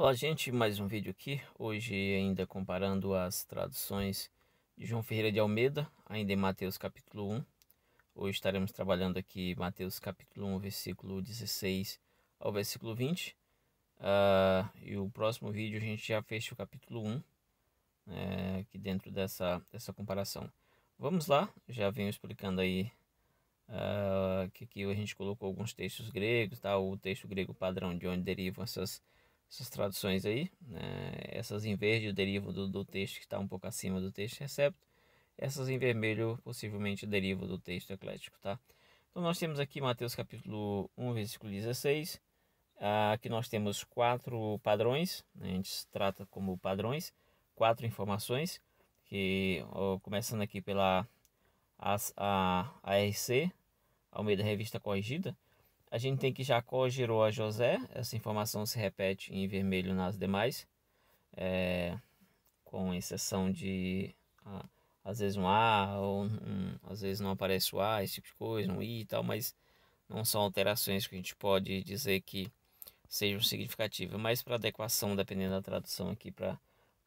Olá, gente, mais um vídeo aqui. Hoje, ainda comparando as traduções de João Ferreira de Almeida, ainda em Mateus capítulo 1. Hoje estaremos trabalhando aqui Mateus capítulo 1, versículo 16 ao versículo 20. Uh, ah, e o próximo vídeo a gente já fecha o capítulo 1, né, aqui dentro dessa, dessa comparação. Vamos lá, já venho explicando aí uh, que aqui a gente colocou alguns textos gregos, tá? o texto grego padrão de onde derivam essas traduções essas traduções aí, né? essas em verde derivo do, do texto que está um pouco acima do texto recepto, essas em vermelho possivelmente derivo do texto eclético, tá? Então nós temos aqui Mateus capítulo 1, versículo 16, ah, aqui nós temos quatro padrões, né? a gente trata como padrões, quatro informações, que ó, começando aqui pela ARC, Almeida Revista Corrigida, a gente tem que Jacó girou a José, essa informação se repete em vermelho nas demais, é, com exceção de ah, às vezes um A, ou um, às vezes não aparece o A, esse tipo de coisa, um I e tal, mas não são alterações que a gente pode dizer que sejam significativas, mas para adequação, dependendo da tradução aqui, para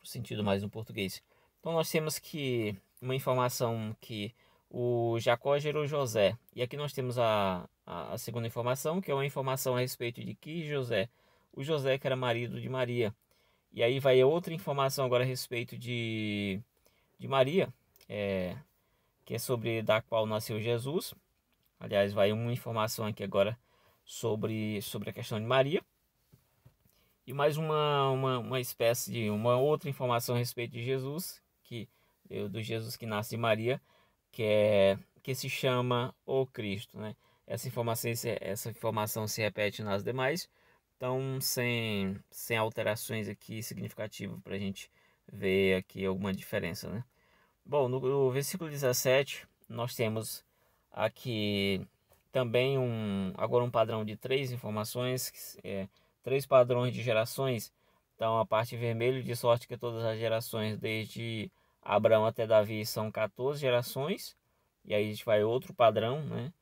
o sentido mais no português. Então nós temos que uma informação que o Jacó gerou José, e aqui nós temos a, a, a segunda informação, que é uma informação a respeito de que José, o José que era marido de Maria. E aí vai outra informação agora a respeito de, de Maria, é, que é sobre da qual nasceu Jesus. Aliás, vai uma informação aqui agora sobre, sobre a questão de Maria. E mais uma, uma, uma espécie de uma outra informação a respeito de Jesus, que do Jesus que nasce de Maria, que é que se chama o Cristo, né? Essa informação, essa informação se repete nas demais. Então, sem, sem alterações aqui significativas para a gente ver aqui alguma diferença, né? Bom, no, no versículo 17, nós temos aqui também um agora um padrão de três informações, é, três padrões de gerações. Então a parte vermelha de sorte que todas as gerações desde Abraão até Davi são 14 gerações. E aí a gente vai outro padrão, né?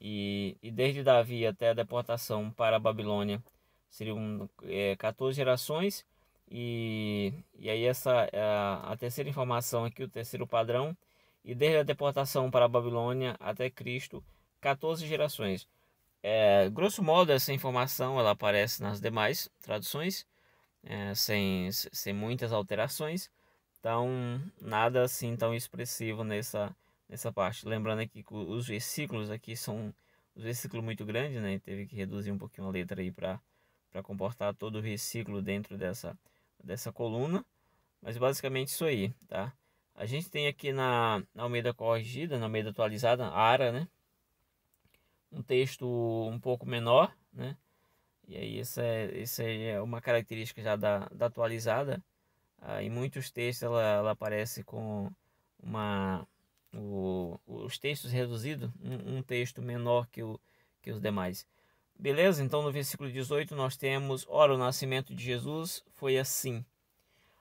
E, e desde Davi até a deportação para a Babilônia seriam é, 14 gerações. E, e aí essa a, é, a terceira informação aqui, o terceiro padrão, e desde a deportação para a Babilônia até Cristo, 14 gerações. É, grosso modo, essa informação ela aparece nas demais traduções, é, sem, sem muitas alterações, então nada assim tão expressivo nessa, nessa parte. Lembrando aqui que os versículos aqui são um versículo muito grande, né? Teve que reduzir um pouquinho a letra aí para comportar todo o versículo dentro dessa, dessa coluna. Mas basicamente isso aí, tá? A gente tem aqui na, na Almeida Corrigida, na Almeida Atualizada, ARA, né? Um texto um pouco menor, né? E aí essa é, essa é uma característica já da, da atualizada. Ah, em muitos textos ela, ela aparece com uma o, os textos reduzidos, um, um, texto menor que, o, que os demais. Beleza? Então no versículo 18 nós temos: Ora, o nascimento de Jesus foi assim.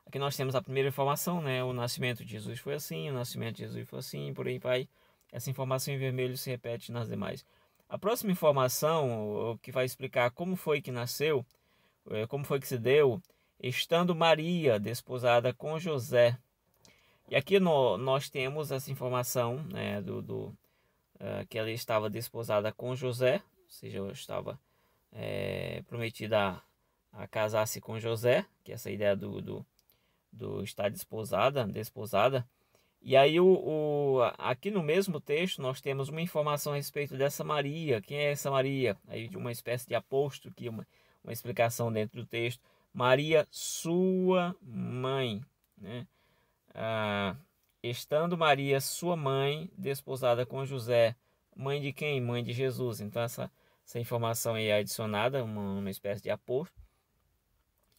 Aqui nós temos a primeira informação, né? O nascimento de Jesus foi assim, o nascimento de Jesus foi assim, por aí vai. Essa informação em vermelho se repete nas demais. A próxima informação, o que vai explicar como foi que nasceu, eh, como foi que se deu, estando Maria desposada com José, e aqui no, nós temos essa informação né, do, do uh, que ela estava desposada com José, ou seja, estava é, prometida a, a casar-se com José, que é essa ideia do, do, do estar desposada, desposada. E aí, o, o, aqui no mesmo texto, nós temos uma informação a respeito dessa Maria. Quem é essa Maria? Aí, de uma espécie de aposto aqui, uma, uma explicação dentro do texto. Maria, sua mãe. Né? Ah, estando Maria, sua mãe, desposada com José, mãe de quem? Mãe de Jesus. Então, essa, essa informação aí é adicionada, uma, uma espécie de aposto.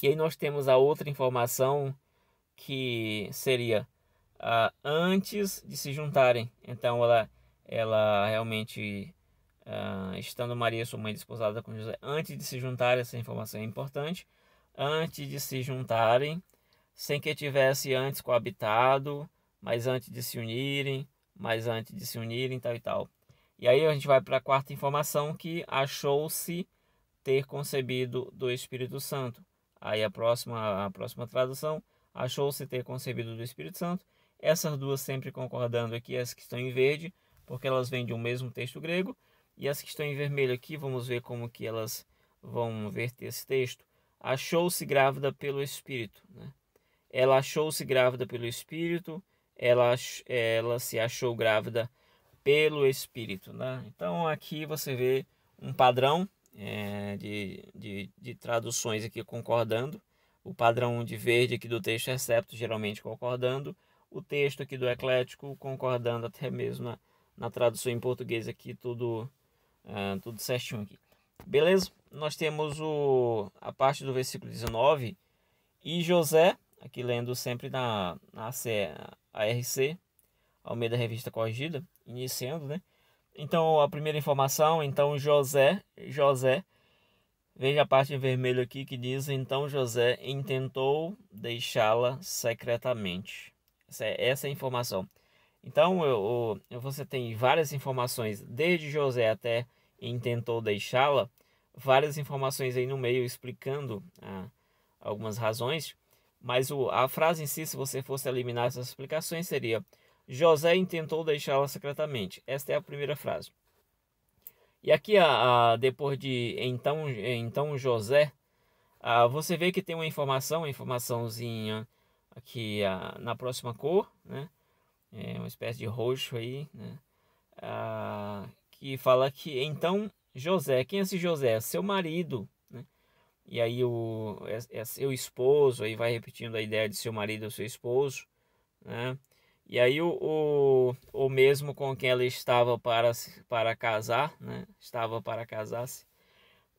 E aí nós temos a outra informação que seria ah, antes de se juntarem. Então, ela, ela realmente, ah, estando Maria, sua mãe, desposada com José, antes de se juntarem, essa informação é importante. Antes de se juntarem, sem que tivesse antes coabitado, mas antes de se unirem, mas antes de se unirem, tal e tal. E aí a gente vai para a quarta informação que achou-se ter concebido do Espírito Santo. Aí a próxima, a próxima tradução, achou-se ter concebido do Espírito Santo. Essas duas sempre concordando aqui, as que estão em verde, porque elas vêm de um mesmo texto grego, e as que estão em vermelho aqui, vamos ver como que elas vão verter esse texto. Achou-se grávida pelo Espírito, né? Ela achou-se grávida pelo Espírito, ela, ela se achou grávida pelo Espírito. Né? Então aqui você vê um padrão é, de, de, de, traduções aqui concordando. O padrão de verde aqui do texto excepto é geralmente concordando. O texto aqui do eclético concordando até mesmo na, na tradução em português aqui, tudo, é, tudo certinho aqui. Beleza? Nós temos o, a parte do versículo 19. E José aqui lendo sempre na, na ARC, Almeida Revista Corrigida, iniciando, né? Então, a primeira informação, então José, José, veja a parte em vermelho aqui que diz, então José intentou deixá-la secretamente. Essa é, essa é a informação. Então, eu, eu, você tem várias informações, desde José até intentou deixá-la, várias informações aí no meio explicando ah, algumas razões. Mas o, a frase em si, se você fosse eliminar essas explicações, seria: José intentou deixá-la secretamente. Esta é a primeira frase. E aqui, a, a, depois de então, então José, a, você vê que tem uma informação, uma informaçãozinha aqui na próxima cor, né? É uma espécie de roxo aí, né? que fala que então José, quem é esse José? É seu marido, e aí o, é, é seu esposo, aí vai repetindo a ideia de seu marido ou seu esposo, né? E aí o, o, o, mesmo com quem ela estava para, para casar, né? estava para casar-se,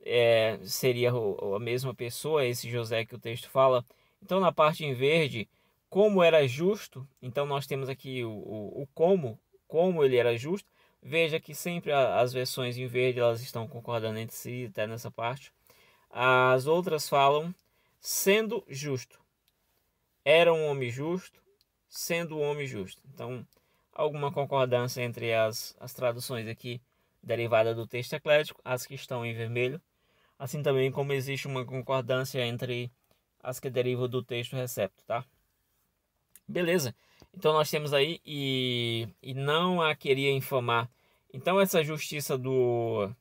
é, seria o, a mesma pessoa, esse José que o texto fala. Então na parte em verde, como era justo, então nós temos aqui o, o, o como, como ele era justo. Veja que sempre as versões em verde elas estão concordando entre si, até nessa parte. As outras falam sendo justo. Era um homem justo, sendo um homem justo. Então, alguma concordância entre as, as traduções aqui derivada do texto eclético, as que estão em vermelho, assim também como existe uma concordância entre as que derivam do texto recepto, tá? Beleza. Então nós temos aí e, e não a queria infamar. Então essa justiça do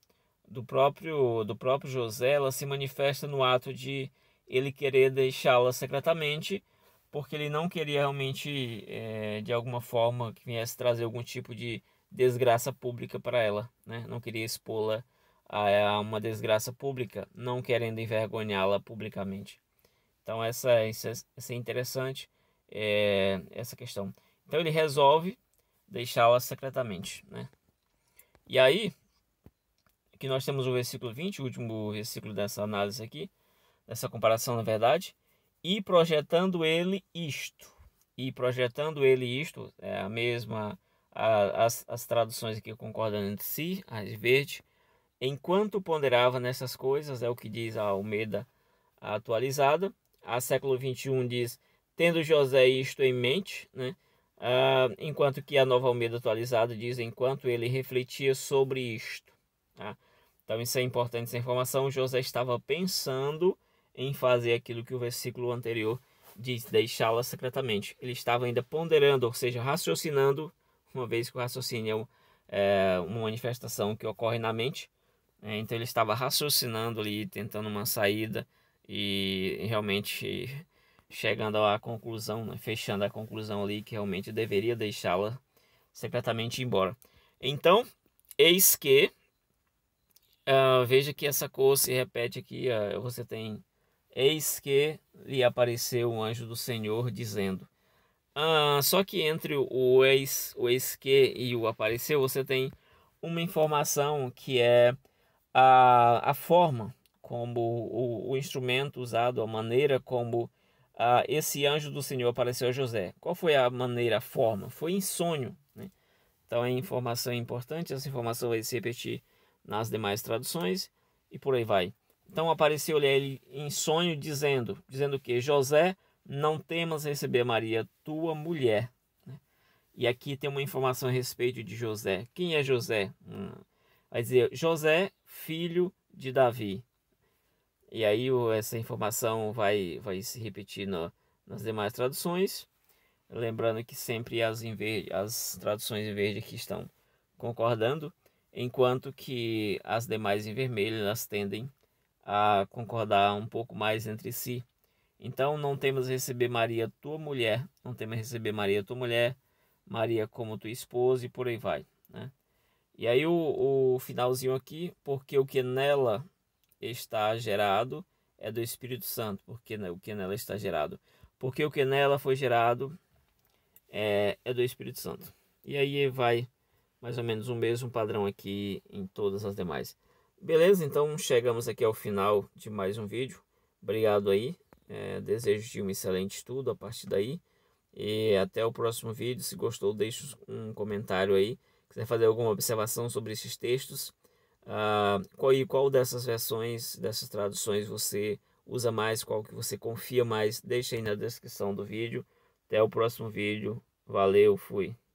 do próprio do próprio José, ela se manifesta no ato de ele querer deixá-la secretamente, porque ele não queria realmente é, de alguma forma que viesse trazer algum tipo de desgraça pública para ela, né? Não queria expô-la eh, a, uma desgraça pública, não querendo envergonhá-la publicamente. Então essa, essa, essa é interessante é, essa questão. Então ele resolve deixá-la secretamente, né? E aí Aqui nós temos o versículo 20, o último versículo dessa análise aqui, dessa comparação, na verdade. E projetando ele isto. E projetando ele isto, é a mesma, a, as, as traduções aqui concordando entre si, as verde. Enquanto ponderava nessas coisas, é o que diz a Almeida atualizada. A século 21 diz, tendo José isto em mente, né? Uh, enquanto que a Nova Almeida atualizada diz enquanto ele refletia sobre isto. Tá? Então isso é importante essa informação. José estava pensando em fazer aquilo que o versículo anterior diz, deixá-la secretamente. Ele estava ainda ponderando, ou seja, raciocinando, uma vez que o raciocínio é, é uma manifestação que ocorre na mente. É, então ele estava raciocinando ali, tentando uma saída e realmente chegando à conclusão, né, fechando a conclusão ali que realmente deveria deixá-la secretamente embora. Então, eis que Uh, veja que essa cor se repete aqui. Uh, você tem eis que lhe apareceu um anjo do Senhor dizendo. Uh, só que entre o eis, o eis que e o apareceu, você tem uma informação que é a, a forma como o, o instrumento usado, a maneira como esse anjo do Senhor apareceu a José. Qual foi a maneira, a forma? Foi em sonho. Né? Então é informação importante, essa informação vai se repetir nas demais traduções e por aí vai. Então apareceu-lhe ele em sonho dizendo, dizendo que José, não temas receber Maria, tua mulher. Né? E aqui tem uma informação a respeito de José. Quem é José? Hum, vai dizer José, filho de Davi. E aí essa informação vai, vai se repetir no, nas demais traduções. Lembrando que sempre as, verde, as traduções em verde aqui estão concordando enquanto que as demais em vermelho elas tendem a concordar um pouco mais entre si. Então não temos receber Maria tua mulher, não temos receber Maria tua mulher, Maria como tua esposa e por aí vai, né? E aí o, o finalzinho aqui, porque o que nela está gerado é do Espírito Santo, porque né, o que nela está gerado, porque o que nela foi gerado é, é do Espírito Santo. E aí vai mais ou menos o mesmo padrão aqui em todas as demais. Beleza, então chegamos aqui ao final de mais um vídeo. Obrigado aí, é, desejo de um excelente estudo a partir daí. E até o próximo vídeo. Se gostou, deixe um comentário aí. Quiser fazer alguma observação sobre esses textos. Ah, qual, e qual dessas versões, dessas traduções você usa mais, qual que você confia mais, deixa aí na descrição do vídeo. Até o próximo vídeo. Valeu, fui.